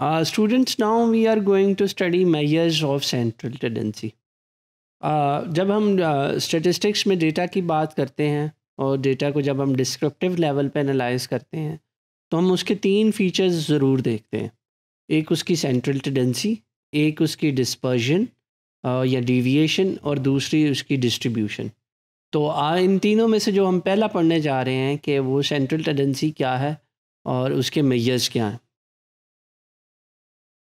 Uh, students, now we are going to study measures of central tendency. Uh, जब हम statistics uh, में data की बात करते हैं और डेटा को जब हम डिस्क्रिप्टिव लेवल पे एनालाइज करते हैं तो हम उसके तीन फीचर्स ज़रूर देखते हैं एक उसकी सेंट्रल टेंडेंसी एक उसकी डिस्पर्जन uh, या डिविएशन और दूसरी उसकी डिस्ट्रीब्यूशन तो आ, इन तीनों में से जो हम पहला पढ़ने जा रहे हैं कि वो सेंट्रल टेंडेंसी क्या है और उसके मेयर्स क्या हैं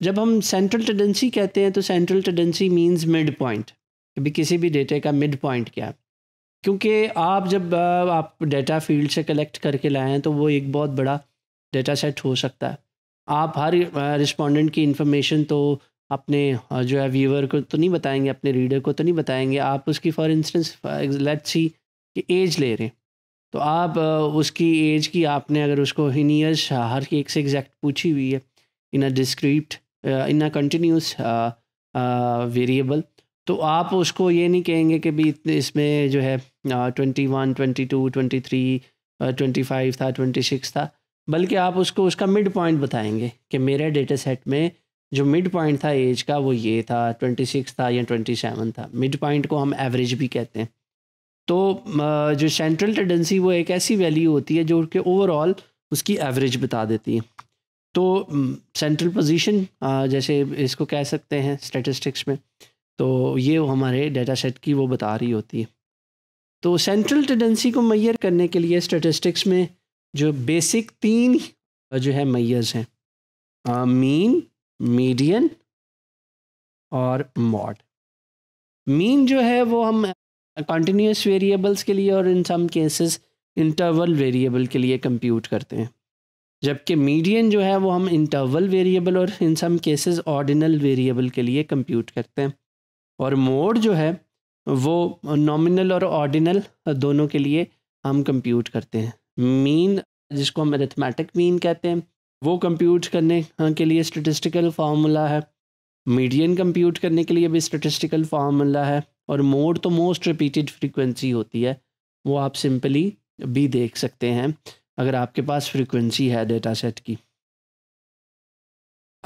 जब हम सेंट्रल टेंडेंसी कहते हैं तो central tendency means mid point कभी किसी भी डेटा का मिड पॉइंट क्या है क्योंकि आप जब आप डेटा फील्ड से कलेक्ट करके लाए हैं तो वो एक बहुत बड़ा डेटा सेट हो सकता है आप हर रिस्पोंडेंट की इंफॉर्मेशन तो अपने जो है व्यूअर को तो नहीं बताएंगे अपने रीडर को तो नहीं बताएंगे आप उसकी फॉर इंस्टेंस लेट सी कि एज ले रहे हैं तो आप उसकी एज की आपने अगर उसको इन ईयर्स हर एक से एग्जैक्ट पूछी हुई है in a discrete in a continuous variable तो आप उसको ये नहीं कहेंगे कि भी इसमें जो है twenty one twenty two twenty three twenty five था ट्वेंटी सिक्स था बल्कि आप उसको उसका मिड पॉइंट बताएंगे कि मेरे डेटा सेट में जो मिड पॉइंट था एज का वो ये था ट्वेंटी सिक्स था या ट्वेंटी सेवन था मिड पॉइंट को हम एवरेज भी कहते हैं तो uh, जो सेंट्रल टेंडेंसी वो एक ऐसी वैल्यू होती है जो कि ओवरऑल उसकी एवरेज बता देती है तो सेंट्रल पोजीशन जैसे इसको कह सकते हैं स्टेटिस्टिक्स में तो ये हमारे डेटा सेट की वो बता रही होती है तो सेंट्रल टेंडेंसी को मैयर करने के लिए स्टेटिस्टिक्स में जो बेसिक तीन जो है मैयर्स हैं मीन मीडियन और मॉड मीन जो है वो हम कंटिन्यूस वेरिएबल्स के लिए और in some cases interval variable के लिए कंप्यूट करते हैं जबकि मीडियन जो है वो हम इंटरवल वेरिएबल और in some cases ordinal variable के लिए कंप्यूट करते हैं और मोड जो है वो नॉमिनल और ऑर्डिनल दोनों के लिए हम कंप्यूट करते हैं मीन जिसको हम अरिथमेटिक मीन कहते हैं वो कंप्यूट करने हाँ, के लिए स्टेटिस्टिकल फार्मूला है मीडियन कंप्यूट करने के लिए भी स्टेटिस्टिकल फार्मूला है और मोड तो मोस्ट रिपीटेड फ्रीक्वेंसी होती है वो आप सिंपली भी देख सकते हैं अगर आपके पास फ्रीक्वेंसी है डेटा सेट की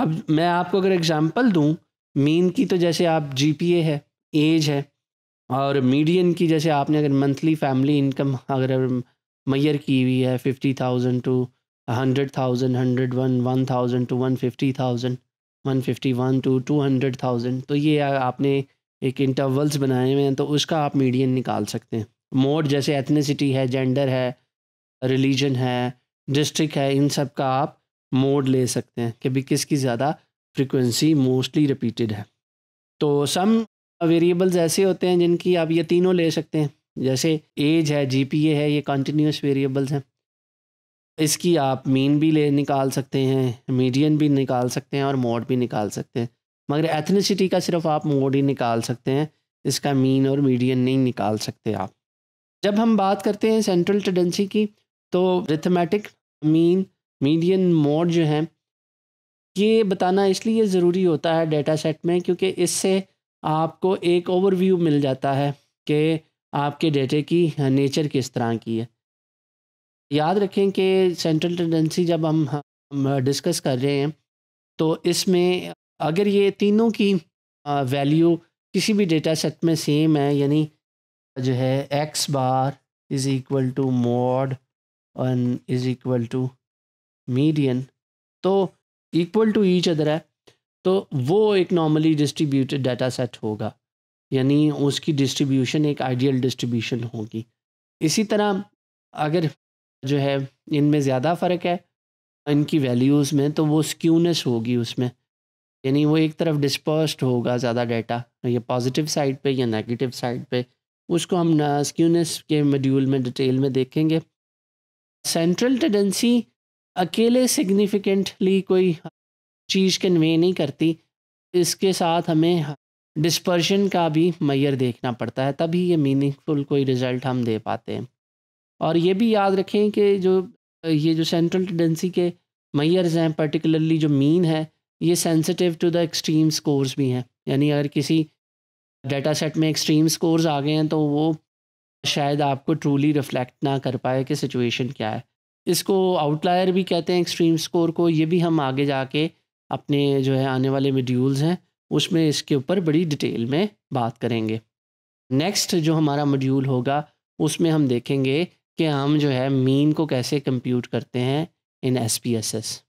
अब मैं आपको अगर एग्जांपल दूं मीन की तो जैसे आप जीपीए है एज है और मीडियन की जैसे आपने अगर मंथली फैमिली इनकम अगर मैयर की हुई है fifty thousand two hundred thousand hundred one one thousand two one fifty thousand one fifty one two two hundred thousand तो ये आपने एक इंटरवल्स बनाए हुए हैं तो उसका आप मीडियन निकाल सकते हैं मोड जैसे एथनिसिटी है जेंडर है रिलीजन है डिस्ट्रिक्ट है इन सब का आप मोड ले सकते हैं कि भी किसकी ज़्यादा फ्रिक्वेंसी मोस्टली रिपीटेड है तो सम वेरिएबल्स ऐसे होते हैं जिनकी आप ये तीनों ले सकते हैं जैसे एज है जीपीए है ये कंटिन्यूस वेरिएबल्स हैं इसकी आप मीन भी ले निकाल सकते हैं मीडियन भी निकाल सकते हैं और मोड भी निकाल सकते हैं मगर एथनिसिटी का सिर्फ आप मोड ही निकाल सकते हैं इसका मीन और मीडियन नहीं निकाल सकते आप जब हम बात करते हैं सेंट्रल टेंडेंसी की तो रिथमेटिक मीन मीडियन मोड जो हैं ये बताना इसलिए ज़रूरी होता है डेटा सेट में क्योंकि इससे आपको एक ओवरव्यू मिल जाता है कि आपके डेटे की नेचर किस तरह की है याद रखें कि सेंट्रल टेंडेंसी जब हम, डिस्कस कर रहे हैं तो इसमें अगर ये तीनों की वैल्यू किसी भी डेटा सेट में सेम है यानी जो है X bar is equal to mode and is equal to median तो इक्वल टू ईच अदर है तो वो एक नॉर्मली डिस्ट्रीब्यूटेड डाटा सेट होगा यानी उसकी डिस्ट्रीब्यूशन एक आइडियल डिस्ट्रीब्यूशन होगी इसी तरह अगर जो है इनमें ज़्यादा फ़र्क है इनकी वैल्यूज़ में तो वो स्क्यूनेस होगी उसमें यानी वो एक तरफ डिस्पर्स्ड होगा ज़्यादा डाटा या पॉजिटिव साइड पे या नेगेटिव साइड पे उसको हम स्क्यूनेस के मॉड्यूल में डिटेल में देखेंगे सेंट्रल टेंडेंसी अकेले सिग्निफिकेंटली कोई चीज़ कन्वे नहीं करती इसके साथ हमें डिस्पर्शन का भी मैयर देखना पड़ता है तभी ये मीनिंगफुल कोई रिज़ल्ट हम दे पाते हैं और ये भी याद रखें कि जो ये जो सेंट्रल टेंडेंसी के मैयर्स हैं पर्टिकुलरली जो मीन है ये sensitive to the extreme scores भी हैं यानी अगर किसी डाटा सेट में एक्सट्रीम स्कोर्स आ गए हैं तो वो शायद आपको ट्रूली रिफ्लेक्ट ना कर पाए कि सिचुएशन क्या है इसको आउटलायर भी कहते हैं एक्सट्रीम स्कोर को ये भी हम आगे जाके अपने जो है आने वाले मेड्यूल्स हैं उसमें इसके ऊपर बड़ी डिटेल में बात करेंगे नेक्स्ट जो हमारा मॉड्यूल होगा उसमें हम देखेंगे कि हम जो है मीन को कैसे कंप्यूट करते हैं in S P S S